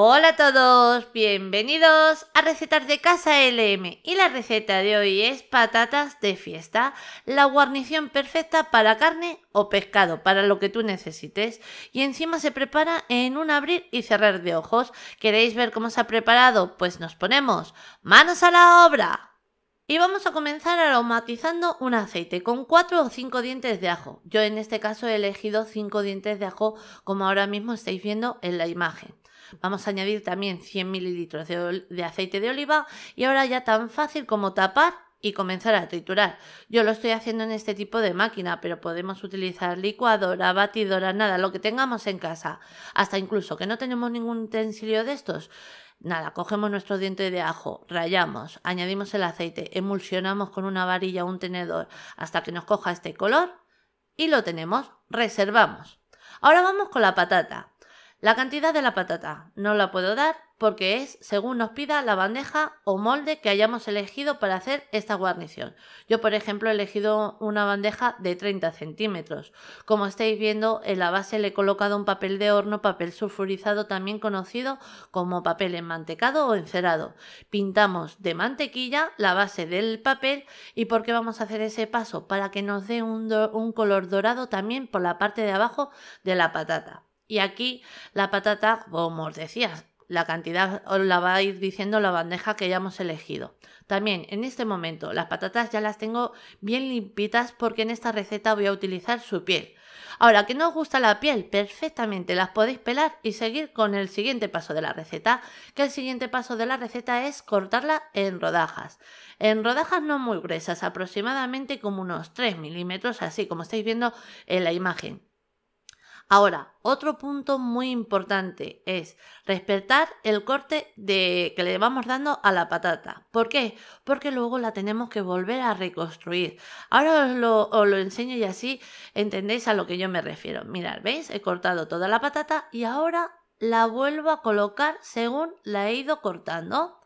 Hola a todos, bienvenidos a Recetas de Casa LM y la receta de hoy es patatas de fiesta, la guarnición perfecta para carne o pescado, para lo que tú necesites y encima se prepara en un abrir y cerrar de ojos. ¿Queréis ver cómo se ha preparado? Pues nos ponemos manos a la obra. Y vamos a comenzar aromatizando un aceite con 4 o 5 dientes de ajo. Yo en este caso he elegido 5 dientes de ajo como ahora mismo estáis viendo en la imagen. Vamos a añadir también 100 mililitros de, aceite de oliva y ahora ya tan fácil como tapar y comenzar a triturar. Yo lo estoy haciendo en este tipo de máquina, pero podemos utilizar licuadora, batidora, nada, lo que tengamos en casa. Hasta incluso que no tenemos ningún utensilio de estos. Nada, cogemos nuestro diente de ajo, rayamos, añadimos el aceite, emulsionamos con una varilla o un tenedor hasta que nos coja este color y lo tenemos, reservamos. Ahora vamos con la patata. La cantidad de la patata no la puedo dar porque es según nos pida la bandeja o molde que hayamos elegido para hacer esta guarnición. Yo, por ejemplo, he elegido una bandeja de 30 centímetros. Como estáis viendo, en la base le he colocado un papel de horno, papel sulfurizado, también conocido como papel enmantecado o encerado. Pintamos de mantequilla la base del papel y ¿por qué vamos a hacer ese paso? Para que nos dé un, un color dorado también por la parte de abajo de la patata. Y aquí la patata, como os decía, la cantidad os la va a ir diciendo la bandeja que ya hemos elegido. También en este momento las patatas ya las tengo bien limpitas porque en esta receta voy a utilizar su piel. Ahora, que no os gusta la piel, perfectamente las podéis pelar y seguir con el siguiente paso de la receta, que el siguiente paso de la receta es cortarla en rodajas. En rodajas no muy gruesas, aproximadamente como unos 3 milímetros, así como estáis viendo en la imagen. Ahora, otro punto muy importante es respetar el corte que le vamos dando a la patata. ¿Por qué? Porque luego la tenemos que volver a reconstruir. Ahora os lo, os lo enseño y así entendéis a lo que yo me refiero. Mirad, ¿veis? He cortado toda la patata y ahora la vuelvo a colocar según la he ido cortando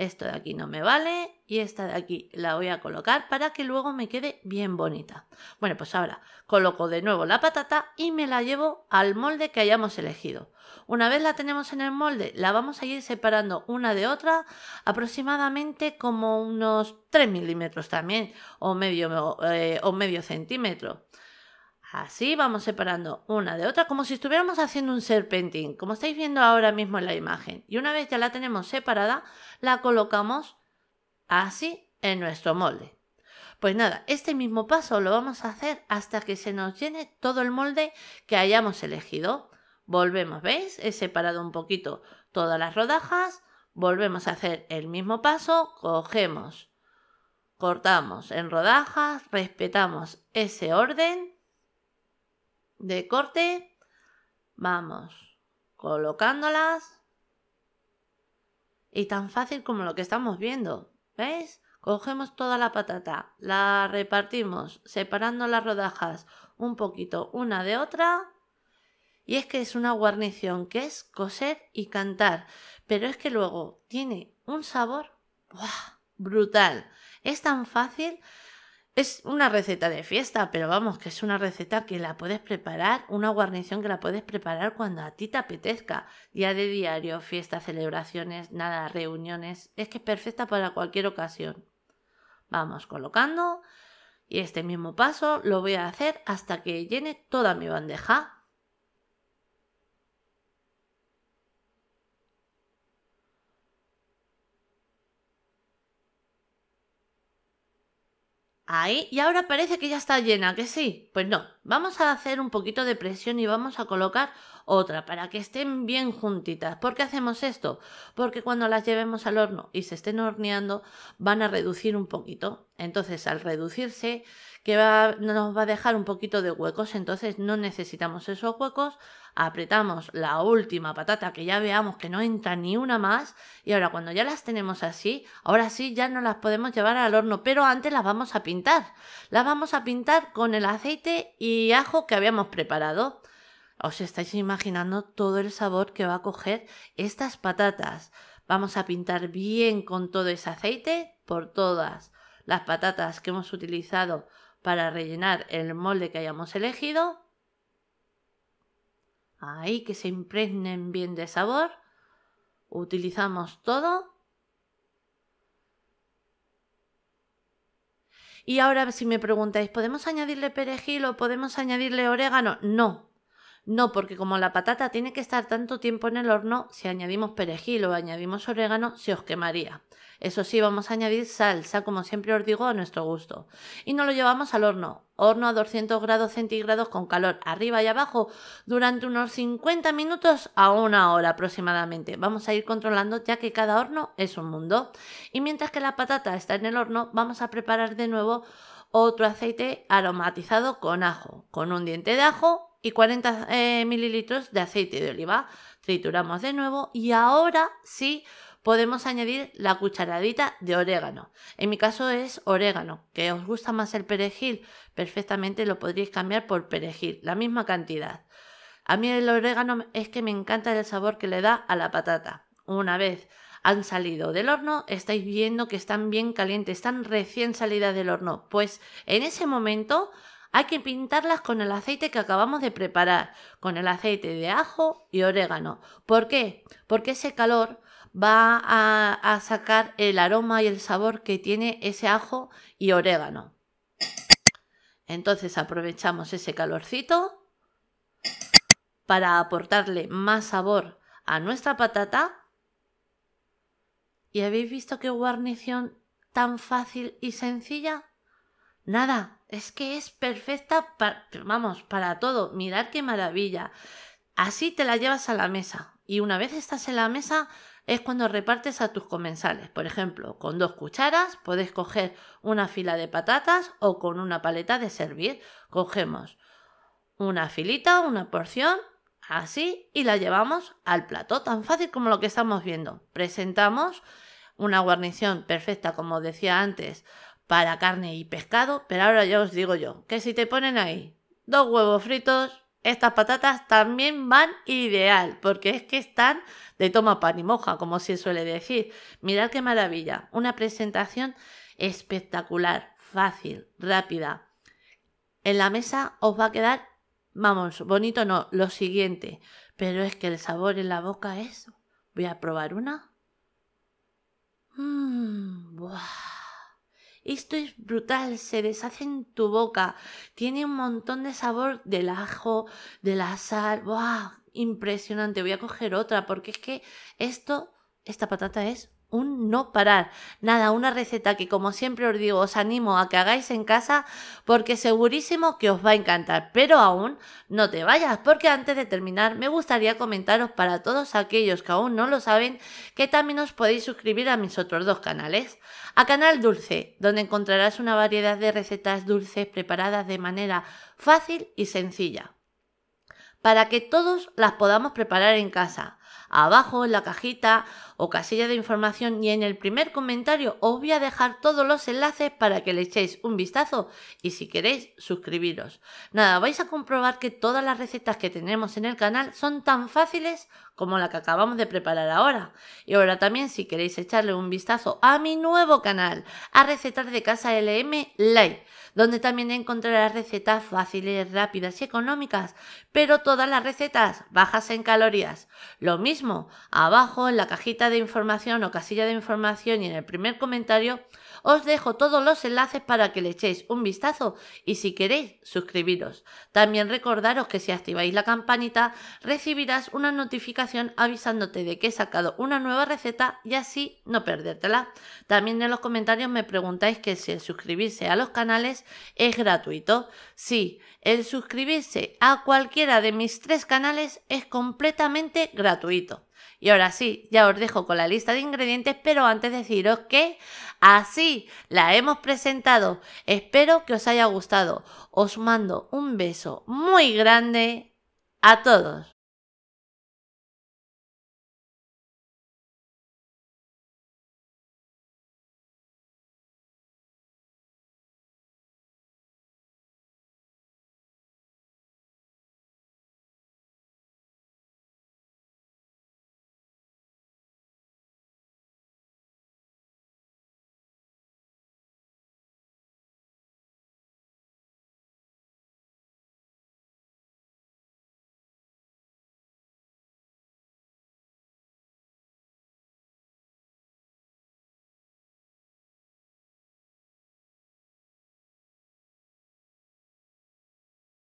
esto de aquí no me vale y esta de aquí la voy a colocar para que luego me quede bien bonita. Bueno, pues ahora coloco de nuevo la patata y me la llevo al molde que hayamos elegido. Una vez la tenemos en el molde, la vamos a ir separando una de otra aproximadamente como unos 3 milímetros también o medio, eh, o medio centímetro. Así vamos separando una de otra como si estuviéramos haciendo un serpentín, como estáis viendo ahora mismo en la imagen. Y una vez ya la tenemos separada, la colocamos así en nuestro molde. Pues nada, este mismo paso lo vamos a hacer hasta que se nos llene todo el molde que hayamos elegido. Volvemos, ¿veis? He separado un poquito todas las rodajas. Volvemos a hacer el mismo paso. Cogemos, cortamos en rodajas, respetamos ese orden de corte, vamos colocándolas y tan fácil como lo que estamos viendo, ¿veis? Cogemos toda la patata, la repartimos separando las rodajas un poquito una de otra y es que es una guarnición que es coser y cantar, pero es que luego tiene un sabor brutal. Es tan fácil es una receta de fiesta, pero vamos, que es una receta que la puedes preparar, una guarnición que la puedes preparar cuando a ti te apetezca. Día de diario, fiestas, celebraciones, nada, reuniones. Es que es perfecta para cualquier ocasión. Vamos colocando y este mismo paso lo voy a hacer hasta que llene toda mi bandeja. Ahí, y ahora parece que ya está llena, que sí. Pues no, vamos a hacer un poquito de presión y vamos a colocar otra para que estén bien juntitas. ¿Por qué hacemos esto? Porque cuando las llevemos al horno y se estén horneando van a reducir un poquito. Entonces al reducirse que nos va a dejar un poquito de huecos, entonces no necesitamos esos huecos, apretamos la última patata que ya veamos que no entra ni una más y ahora cuando ya las tenemos así, ahora sí ya no las podemos llevar al horno, pero antes las vamos a pintar, las vamos a pintar con el aceite y ajo que habíamos preparado. Os estáis imaginando todo el sabor que va a coger estas patatas. Vamos a pintar bien con todo ese aceite por todas las patatas que hemos utilizado para rellenar el molde que hayamos elegido. Ahí que se impregnen bien de sabor. Utilizamos todo. Y ahora si me preguntáis, ¿podemos añadirle perejil o podemos añadirle orégano? No, no, porque como la patata tiene que estar tanto tiempo en el horno, si añadimos perejil o añadimos orégano, se os quemaría. Eso sí, vamos a añadir salsa, como siempre os digo, a nuestro gusto. Y nos lo llevamos al horno, horno a 200 grados centígrados con calor arriba y abajo durante unos 50 minutos a una hora aproximadamente. Vamos a ir controlando ya que cada horno es un mundo. Y mientras que la patata está en el horno, vamos a preparar de nuevo otro aceite aromatizado con ajo, con un diente de ajo y 40 eh, mililitros de aceite de oliva. Trituramos de nuevo y ahora sí podemos añadir la cucharadita de orégano. En mi caso es orégano, que os gusta más el perejil, perfectamente lo podríais cambiar por perejil, la misma cantidad. A mí el orégano es que me encanta el sabor que le da a la patata. Una vez han salido del horno, estáis viendo que están bien calientes, están recién salidas del horno. Pues en ese momento hay que pintarlas con el aceite que acabamos de preparar, con el aceite de ajo y orégano. ¿Por qué? Porque ese calor va a, sacar el aroma y el sabor que tiene ese ajo y orégano. Entonces aprovechamos ese calorcito para aportarle más sabor a nuestra patata. ¿Y habéis visto qué guarnición tan fácil y sencilla? Nada, es que es perfecta, para, vamos, para todo. Mirad qué maravilla. Así te la llevas a la mesa. Y una vez estás en la mesa, es cuando repartes a tus comensales. Por ejemplo, con dos cucharas puedes coger una fila de patatas o con una paleta de servir. Cogemos una filita, una porción, así, y la llevamos al plato, tan fácil como lo que estamos viendo. Presentamos una guarnición perfecta, como decía antes, para carne y pescado, pero ahora ya os digo yo, que si te ponen ahí dos huevos fritos, estas patatas también van ideal, porque es que están de toma pan y moja, como se suele decir. Mirad qué maravilla, una presentación espectacular, fácil, rápida. En la mesa os va a quedar, vamos, bonito no, lo siguiente, pero es que el sabor en la boca es... Voy a probar una. Mmm, buah. Esto es brutal, se deshace en tu boca, tiene un montón de sabor del ajo, de la sal, Impresionante, voy a coger otra porque es que esto, esta patata es un no parar. Nada, una receta que como siempre os digo, os animo a que hagáis en casa porque segurísimo que os va a encantar. Pero aún no te vayas porque antes de terminar me gustaría comentaros para todos aquellos que aún no lo saben que también os podéis suscribir a mis otros dos canales. A Canal Dulce, donde encontrarás una variedad de recetas dulces preparadas de manera fácil y sencilla para que todos las podamos preparar en casa abajo en la cajita o casilla de información y en el primer comentario os voy a dejar todos los enlaces para que le echéis un vistazo y si queréis suscribiros. Nada, vais a comprobar que todas las recetas que tenemos en el canal son tan fáciles como la que acabamos de preparar ahora. Y ahora también si queréis echarle un vistazo a mi nuevo canal, a recetas de casa LM light donde también encontrarás recetas fáciles, rápidas y económicas, pero todas las recetas bajas en calorías. Lo mismo, abajo en la cajita de información o casilla de información y en el primer comentario os dejo todos los enlaces para que le echéis un vistazo y si queréis, suscribiros. También recordaros que si activáis la campanita, recibirás una notificación avisándote de que he sacado una nueva receta y así no perdértela. También en los comentarios me preguntáis que si el suscribirse a los canales es gratuito. Sí, el suscribirse a cualquiera de mis tres canales es completamente gratuito. Y ahora sí, ya os dejo con la lista de ingredientes, pero antes deciros que así la hemos presentado. Espero que os haya gustado. Os mando un beso muy grande a todos.